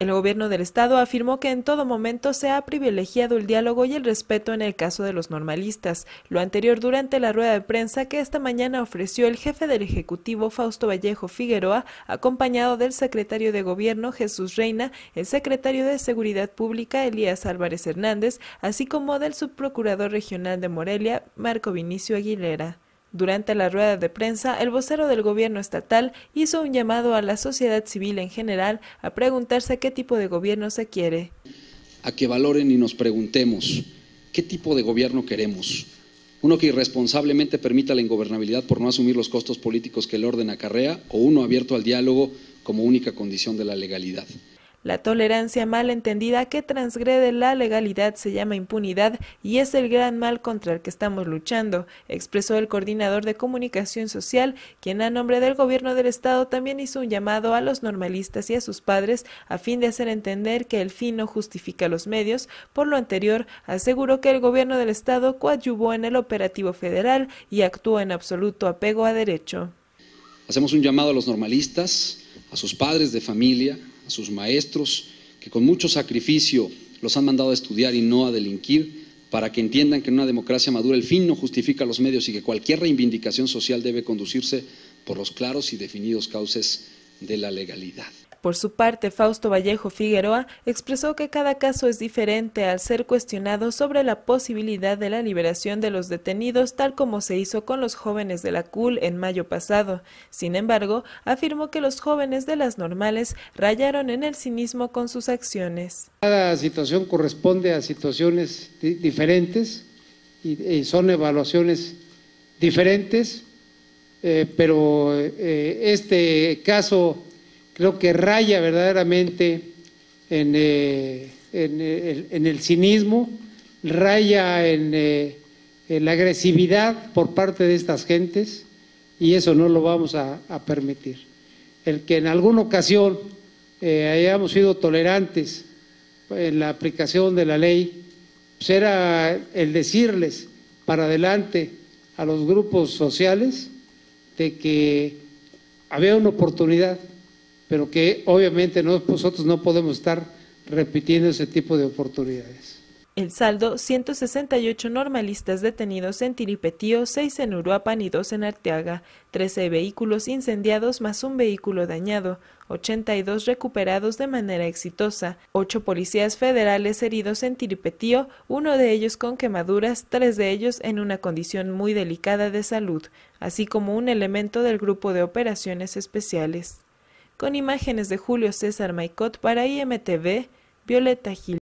El gobierno del Estado afirmó que en todo momento se ha privilegiado el diálogo y el respeto en el caso de los normalistas, lo anterior durante la rueda de prensa que esta mañana ofreció el jefe del Ejecutivo Fausto Vallejo Figueroa, acompañado del secretario de Gobierno Jesús Reina, el secretario de Seguridad Pública Elías Álvarez Hernández, así como del subprocurador regional de Morelia Marco Vinicio Aguilera. Durante la rueda de prensa, el vocero del gobierno estatal hizo un llamado a la sociedad civil en general a preguntarse qué tipo de gobierno se quiere. A que valoren y nos preguntemos qué tipo de gobierno queremos. Uno que irresponsablemente permita la ingobernabilidad por no asumir los costos políticos que el orden acarrea o uno abierto al diálogo como única condición de la legalidad. La tolerancia mal entendida que transgrede la legalidad se llama impunidad y es el gran mal contra el que estamos luchando, expresó el coordinador de comunicación social, quien a nombre del gobierno del estado también hizo un llamado a los normalistas y a sus padres a fin de hacer entender que el fin no justifica los medios. Por lo anterior, aseguró que el gobierno del estado coadyuvó en el operativo federal y actuó en absoluto apego a derecho. Hacemos un llamado a los normalistas, a sus padres de familia, a sus maestros, que con mucho sacrificio los han mandado a estudiar y no a delinquir, para que entiendan que en una democracia madura el fin no justifica los medios y que cualquier reivindicación social debe conducirse por los claros y definidos cauces de la legalidad. Por su parte, Fausto Vallejo Figueroa expresó que cada caso es diferente al ser cuestionado sobre la posibilidad de la liberación de los detenidos tal como se hizo con los jóvenes de la CUL en mayo pasado. Sin embargo, afirmó que los jóvenes de las normales rayaron en el cinismo con sus acciones. Cada situación corresponde a situaciones diferentes y, son evaluaciones diferentes, eh, pero eh, este caso creo que raya verdaderamente en, eh, eh, el, cinismo, raya eh, en, la agresividad por parte de estas gentes y eso no lo vamos a, permitir. El que en alguna ocasión hayamos sido tolerantes en la aplicación de la ley, pues era el decirles para adelante a los grupos sociales de que había una oportunidad pero que obviamente nosotros no podemos estar repitiendo ese tipo de oportunidades. El saldo, 168 normalistas detenidos en Tiripetío, 6 en Uruapan y 2 en Arteaga, 13 vehículos incendiados más un vehículo dañado, 82 recuperados de manera exitosa, 8 policías federales heridos en Tiripetío, uno de ellos con quemaduras, tres de ellos en una condición muy delicada de salud, así como un elemento del grupo de operaciones especiales con imágenes de Julio César Maicot para IMTV, Violeta Gil.